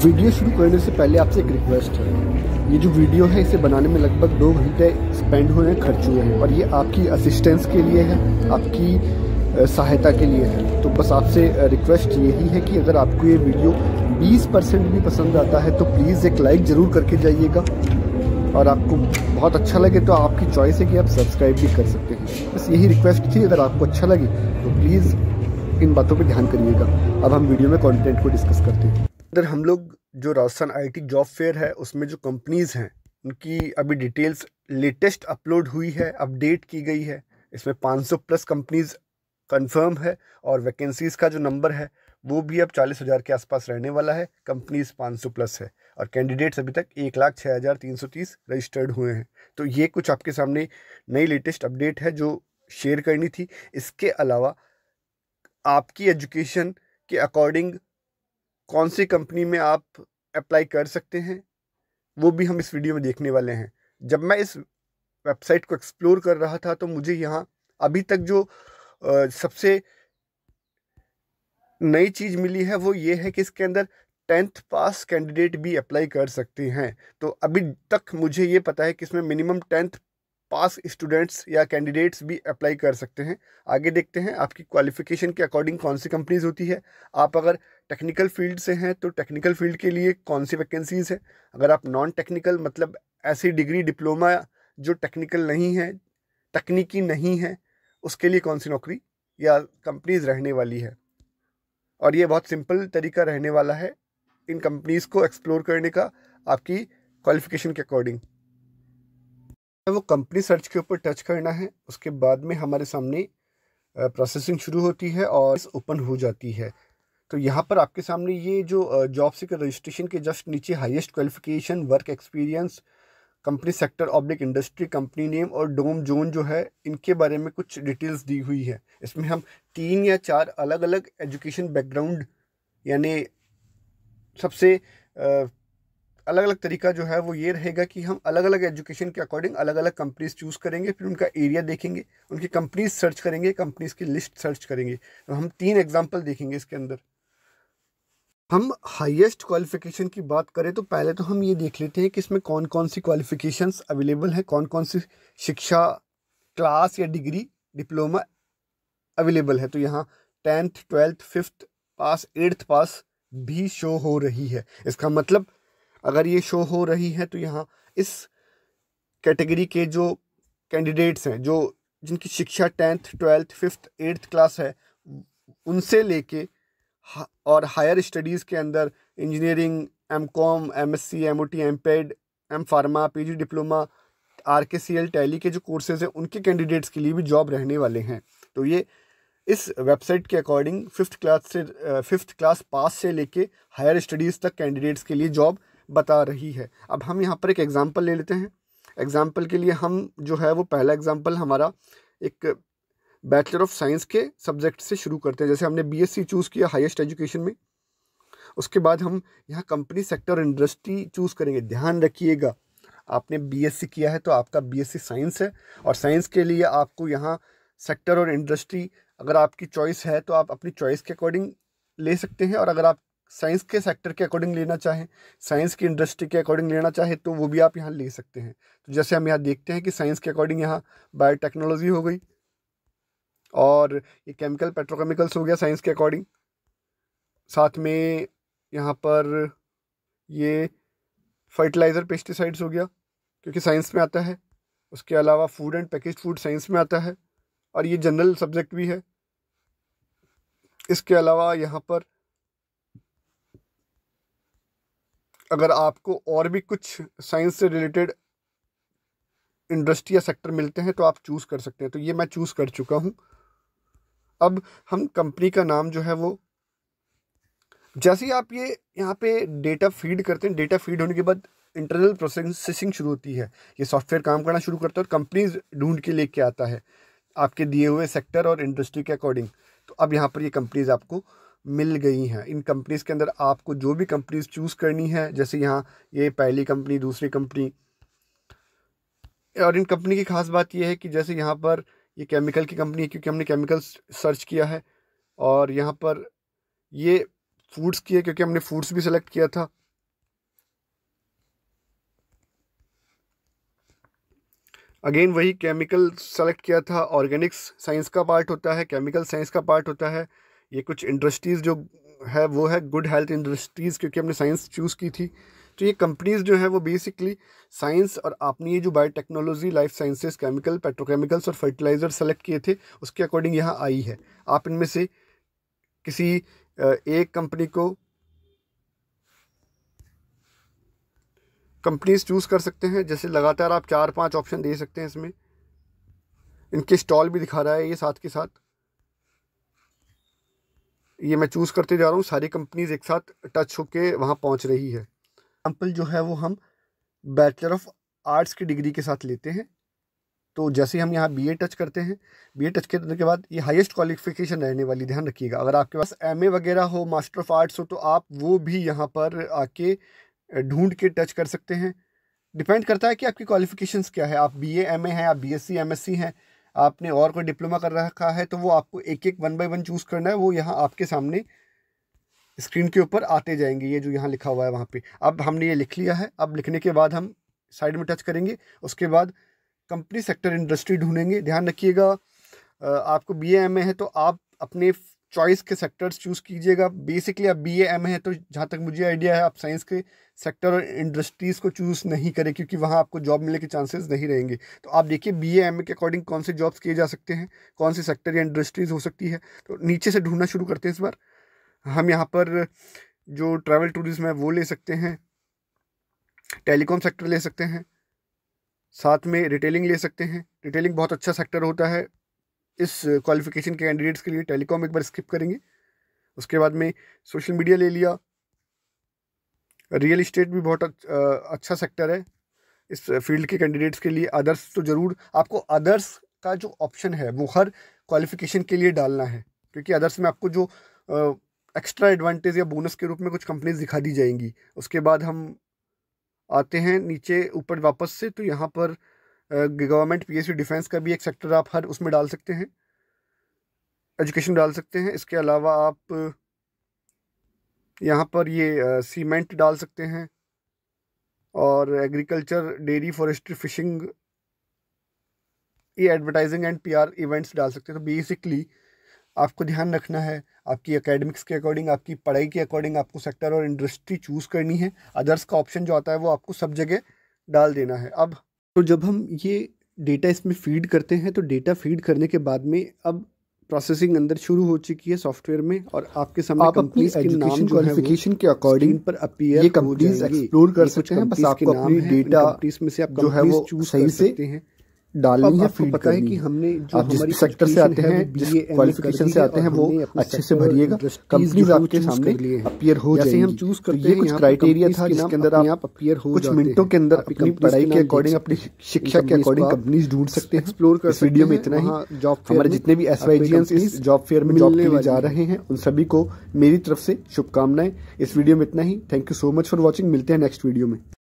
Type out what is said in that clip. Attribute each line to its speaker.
Speaker 1: video शुरू करने से पहले आपसे एक रिक्वेस्ट है ये जो वीडियो है इसे बनाने में लगभग दो घंटे स्पेंड हुए हैं खर्च हुए हैं और ये आपकी असिस्टेंस के लिए है आपकी सहायता के लिए है तो बस आपसे रिक्वेस्ट यही है कि अगर आपको ये वीडियो 20 परसेंट भी पसंद आता है तो प्लीज़ एक लाइक ज़रूर करके जाइएगा और आपको बहुत अच्छा लगे तो आपकी चॉइस है कि आप सब्सक्राइब भी कर सकते हैं बस यही रिक्वेस्ट थी अगर आपको अच्छा लगे तो प्लीज़ इन बातों पर ध्यान करिएगा अब हम वीडियो में कॉन्टेंट को डिस्कस करते हैं इधर हम लोग जो राजस्थान आईटी जॉब फेयर है उसमें जो कंपनीज़ हैं उनकी अभी डिटेल्स लेटेस्ट अपलोड हुई है अपडेट की गई है इसमें 500 प्लस कंपनीज़ कंफर्म है और वैकेंसीज़ का जो नंबर है वो भी अब चालीस हज़ार के आसपास रहने वाला है कंपनीज़ 500 प्लस है और कैंडिडेट्स अभी तक एक लाख छः हज़ार तीन सौ तीस रजिस्टर्ड हुए हैं तो ये कुछ आपके सामने नई लेटेस्ट अपडेट है जो शेयर करनी थी इसके अलावा आपकी एजुकेशन के अकॉर्डिंग कौन सी कंपनी में आप अप्लाई कर सकते हैं वो भी हम इस वीडियो में देखने वाले हैं जब मैं इस वेबसाइट को एक्सप्लोर कर रहा था तो मुझे यहाँ अभी तक जो आ, सबसे नई चीज़ मिली है वो ये है कि इसके अंदर टेंथ पास कैंडिडेट भी अप्लाई कर सकते हैं तो अभी तक मुझे ये पता है कि इसमें मिनिमम टेंथ पास स्टूडेंट्स या कैंडिडेट्स भी अप्लाई कर सकते हैं आगे देखते हैं आपकी क्वालिफिकेशन के अकॉर्डिंग कौन सी कंपनीज होती है आप अगर टेक्निकल फील्ड से हैं तो टेक्निकल फील्ड के लिए कौन सी वैकेंसीज़ हैं अगर आप नॉन टेक्निकल मतलब ऐसी डिग्री डिप्लोमा जो टेक्निकल नहीं है तकनीकी नहीं है उसके लिए कौन सी नौकरी या कंपनीज रहने वाली है और ये बहुत सिंपल तरीका रहने वाला है इन कंपनीज़ को एक्सप्लोर करने का आपकी क्वालिफिकेशन के अकॉर्डिंग वो कंपनी सर्च के ऊपर टच करना है उसके बाद में हमारे सामने प्रोसेसिंग शुरू होती है और ओपन हो जाती है तो यहाँ पर आपके सामने ये जो जॉब सीकर रजिस्ट्रेशन के जस्ट नीचे highest qualification work experience company sector oblique industry company name और डोम जोन जो है इनके बारे में कुछ डिटेल्स दी हुई है इसमें हम तीन या चार अलग अलग एजुकेशन बैकग्राउंड यानी सबसे अलग अलग तरीका जो है वो ये रहेगा कि हम अलग अलग एजुकेशन के अकॉर्डिंग अलग अलग कंपनीज चूज़ करेंगे फिर उनका एरिया देखेंगे उनकी कंपनीज सर्च करेंगे कंपनीज की लिस्ट सर्च करेंगे तो हम तीन एग्जाम्पल देखेंगे इसके अंदर हम हाईएस्ट क्वालिफिकेशन की बात करें तो पहले तो हम ये देख लेते हैं कि इसमें कौन कौन सी क्वालिफिकेशंस अवेलेबल हैं कौन कौन सी शिक्षा क्लास या डिग्री डिप्लोमा अवेलेबल है तो यहाँ tenth twelfth fifth pass eighth pass भी शो हो रही है इसका मतलब अगर ये शो हो रही है तो यहाँ इस कैटेगरी के जो कैंडिडेट्स हैं जो जिनकी शिक्षा tenth twelfth fifth eighth class है उनसे लेके और हायर स्टडीज़ के अंदर engineering M com M S C M O T M ped M pharma P G diploma R K C L tally के जो कोर्सेज हैं उनके कैंडिडेट्स के लिए भी जॉब रहने वाले हैं तो ये इस वेबसाइट के अकॉर्डिंग फिफ्थ क्लास से फिफ्थ क्लास पास से लेके हायर स्टडीज़ तक कैंडिडेट्स के लिए जॉब बता रही है अब हम यहाँ पर एक एग्ज़ाम्पल ले लेते हैं एग्ज़ाम्पल के लिए हम जो है वो पहला एग्ज़ाम्पल हमारा एक बैचलर ऑफ साइंस के सब्जेक्ट से शुरू करते हैं जैसे हमने बीएससी चूज़ किया हाईएस्ट एजुकेशन में उसके बाद हम यहाँ कंपनी सेक्टर इंडस्ट्री चूज़ करेंगे ध्यान रखिएगा आपने बीएससी किया है तो आपका बीएससी साइंस है और साइंस के लिए आपको यहाँ सेक्टर और इंडस्ट्री अगर आपकी चॉइस है तो आप अपनी चॉइस के अकॉर्डिंग ले सकते हैं और अगर आप साइंस के सेक्टर के अकॉर्डिंग लेना चाहें साइंस की इंडस्ट्री के अकॉर्डिंग लेना चाहें तो वो भी आप यहाँ ले सकते हैं तो जैसे हम यहाँ देखते हैं कि साइंस के अकॉर्डिंग यहाँ बायोटेक्नोलॉजी हो गई और ये केमिकल पेट्रोकेमिकल्स हो गया साइंस के अकॉर्डिंग साथ में यहाँ पर ये फर्टिलाइज़र पेस्टिसाइड्स हो गया क्योंकि साइंस में आता है उसके अलावा food and package food science में आता है और ये जनरल सब्जेक्ट भी है इसके अलावा यहाँ पर अगर आपको और भी कुछ साइंस से रिलेटेड इंडस्ट्री या सेक्टर मिलते हैं तो आप चूज़ कर सकते हैं तो ये मैं चूज़ कर चुका हूँ अब हम कंपनी का नाम जो है वो जैसे ही आप ये यहाँ पे डेटा फीड करते हैं डेटा फीड होने के बाद इंटरनल प्रोसेसिंग शुरू होती है ये सॉफ्टवेयर काम करना शुरू करता है और कंपनीज ढूंढ के लेके आता है आपके दिए हुए सेक्टर और इंडस्ट्री के अकॉर्डिंग तो अब यहाँ पर ये कंपनीज आपको मिल गई हैं इन कंपनीज़ के अंदर आपको जो भी कंपनीज चूज़ करनी है जैसे यहाँ ये पहली कंपनी दूसरी कंपनी और इन कंपनी की खास बात यह है कि जैसे यहाँ पर ये केमिकल की कंपनी है क्योंकि हमने केमिकल्स सर्च किया है और यहाँ पर ये फूड्स की है क्योंकि हमने फूड्स भी सेलेक्ट किया था अगेन वही केमिकल सेलेक्ट किया था ऑर्गेनिक्स साइंस का पार्ट होता है केमिकल साइंस का पार्ट होता है ये कुछ इंडस्ट्रीज़ जो है वो है गुड हेल्थ इंडस्ट्रीज़ क्योंकि हमने साइंस चूज़ की थी तो ये कंपनीज़ जो है वो बेसिकली साइंस और आपने ये जो biotechnology life sciences chemical petrochemicals और फर्टिलाइज़र सेलेक्ट किए थे उसके अकॉर्डिंग यहाँ आई है आप इनमें से किसी एक कंपनी को कंपनीज चूज़ कर सकते हैं जैसे लगातार आप चार पांच ऑप्शन दे सकते हैं इसमें इनके स्टॉल भी दिखा रहा है ये साथ के साथ ये मैं चूज़ करते जा रहा हूँ सारी कंपनीज़ एक साथ टच होके वहाँ पहुँच रही है एग्ज़ाम्पल जो है वो हम बैचलर ऑफ आर्ट्स की डिग्री के साथ लेते हैं तो जैसे हम यहाँ बी ए टच करते हैं बी ए टच करने के बाद ये हाईएस्ट क्वालिफिकेशन रहने वाली ध्यान रखिएगा अगर आपके पास एम ए वगैरह हो मास्टर ऑफ आर्ट्स हो तो आप वो भी यहाँ पर आके ढूंढ के टच कर सकते हैं डिपेंड करता है कि आपकी क्वालिफिकेशंस क्या है आप बी एमए एम ए हैं आप B S C M S C हैं आपने और कोई डिप्लोमा कर रखा है तो वो आपको एक एक वन बाई वन चूज़ करना है वो यहाँ आपके सामने स्क्रीन के ऊपर आते जाएंगे ये जो यहाँ लिखा हुआ है वहाँ पे अब हमने ये लिख लिया है अब लिखने के बाद हम साइड में टच करेंगे उसके बाद कंपनी सेक्टर इंडस्ट्री ढूंढेंगे ध्यान रखिएगा आपको बी एम है तो आप अपने चॉइस के सेक्टर्स चूज़ कीजिएगा बेसिकली आप बी एम है तो जहाँ तक मुझे आइडिया है आप साइंस के सेक्टर और इंडस्ट्रीज़ को चूज़ नहीं करें क्योंकि वहाँ आपको जॉब मिलने के चांसेस नहीं रहेंगे तो आप देखिए बी एम के अकॉर्डिंग कौन से जॉब्स किए जा सकते हैं कौन से सेक्टर या इंडस्ट्रीज़ हो सकती है तो नीचे से ढूंढना शुरू करते हैं इस बार हम यहाँ पर जो ट्रैवल टूरिज्म है वो ले सकते हैं टेलीकॉम सेक्टर ले सकते हैं साथ में रिटेलिंग ले सकते हैं रिटेलिंग बहुत अच्छा सेक्टर होता है इस क्वालिफिकेशन के कैंडिडेट्स के लिए टेलीकॉम एक बार स्किप करेंगे उसके बाद में सोशल मीडिया ले लिया रियल इस्टेट भी बहुत अच्छा सेक्टर है इस फील्ड के कैंडिडेट्स के लिए अदर्स तो ज़रूर आपको अदर्स का जो ऑप्शन है वो हर क्वालिफिकेशन के लिए डालना है क्योंकि अदर्स में आपको जो एक्स्ट्रा एडवांटेज या बोनस के रूप में कुछ कंपनीज दिखा दी जाएंगी उसके बाद हम आते हैं नीचे ऊपर वापस से तो यहाँ पर गवर्नमेंट पीएसयू डिफेंस का भी एक सेक्टर आप हर उसमें डाल सकते हैं एजुकेशन डाल सकते हैं इसके अलावा आप यहाँ पर ये सीमेंट डाल सकते हैं और एग्रीकल्चर डेयरी फॉरेस्ट्री फिशिंग ये एडवर्टाइजिंग एंड पीआर इवेंट्स डाल सकते हैं तो बेसिकली आपको ध्यान रखना है आपकी एकेडमिक्स के अकॉर्डिंग आपकी पढ़ाई के अकॉर्डिंग आपको सेक्टर और इंडस्ट्री चूज़ करनी है अदर्स का ऑप्शन जो आता है वो आपको सब जगह डाल देना है अब तो जब हम ये डेटा इसमें फीड करते हैं तो डेटा फीड करने के बाद में अब प्रोसेसिंग अंदर शुरू हो चुकी है सॉफ्टवेयर में और आपके सामने आप अपनी एजुकेशन क्वालिफिकेशन के अकॉर्डिंग पर अपीयर ये कंपनीज एक्सप्लोर कर सकते हैं बस आपको अपनी डेटा इसमें से आप जो है वो चूज कर हैं डालनी है फीड पता है कि हमने जो आप जिस सेक्टर से आते हैं जिस क्वालिफिकेशन से आते हैं वो अच्छे से भरिएगा कंपनी आपके सामने अपियर हो जैसे हम चूज कर तो ये कुछ क्राइटेरिया था जिसके अंदर आप अपियर हो कुछ मिनटों के अंदर अपनी पढ़ाई के अकॉर्डिंग अपनी शिक्षा के अकॉर्डिंग कंपनीज ढूंढ सकते हैं एक्सप्लोर कर वीडियो में इतना ही जॉब हमारे जितने भी एस इस जॉब फेयर में जॉब लेने जा रहे हैं उन सभी को मेरी तरफ से शुभकामनाएं इस वीडियो में इतना ही thank you so much for watching मिलते हैं नेक्स्ट वीडियो में